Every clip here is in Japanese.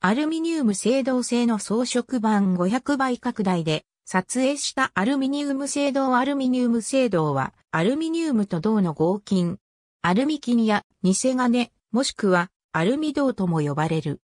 アルミニウム青銅製の装飾版500倍拡大で撮影したアルミニウム青銅アルミニウム青銅はアルミニウムと銅の合金、アルミ金や偽金もしくはアルミ銅とも呼ばれる。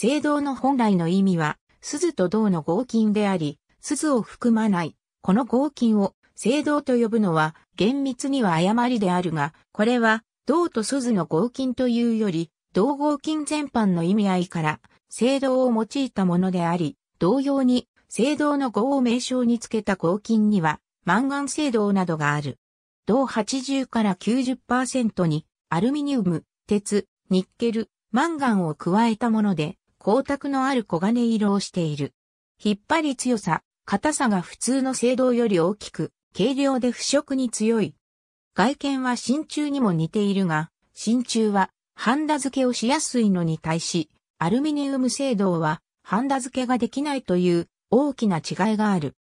青銅の本来の意味は鈴と銅の合金であり、鈴を含まない、この合金を青銅と呼ぶのは厳密には誤りであるが、これは銅と鈴の合金というより同合金全般の意味合いから、青銅を用いたものであり、同様に、青銅の合を名称につけた合金には、マンガン青銅などがある。銅80から90%に、アルミニウム、鉄、ニッケル、マンガンを加えたもので、光沢のある黄金色をしている。引っ張り強さ、硬さが普通の青銅より大きく、軽量で腐食に強い。外見は真鍮にも似ているが、真鍮はハンダ付けをしやすいのに対し、アルミニウム製銅は、ハンダ付けができないという大きな違いがある。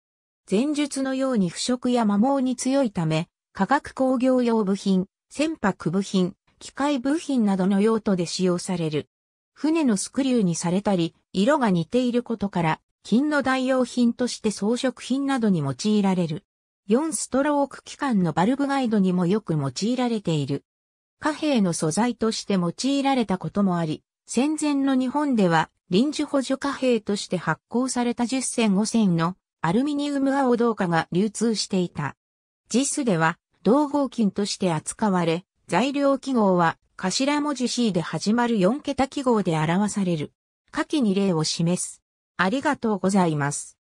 前述のように腐食や摩耗に強いため、化学工業用部品、船舶部品、機械部品などの用途で使用される。船のスクリューにされたり、色が似ていることから、金の代用品として装飾品などに用いられる。4ストローク機関のバルブガイドにもよく用いられている。貨幣の素材として用いられたこともあり、戦前の日本では臨時補助貨幣として発行された10銭5銭のアルミニウム青銅貨が流通していた。JIS では銅合金として扱われ、材料記号は頭文字 C で始まる4桁記号で表される。下記に例を示す。ありがとうございます。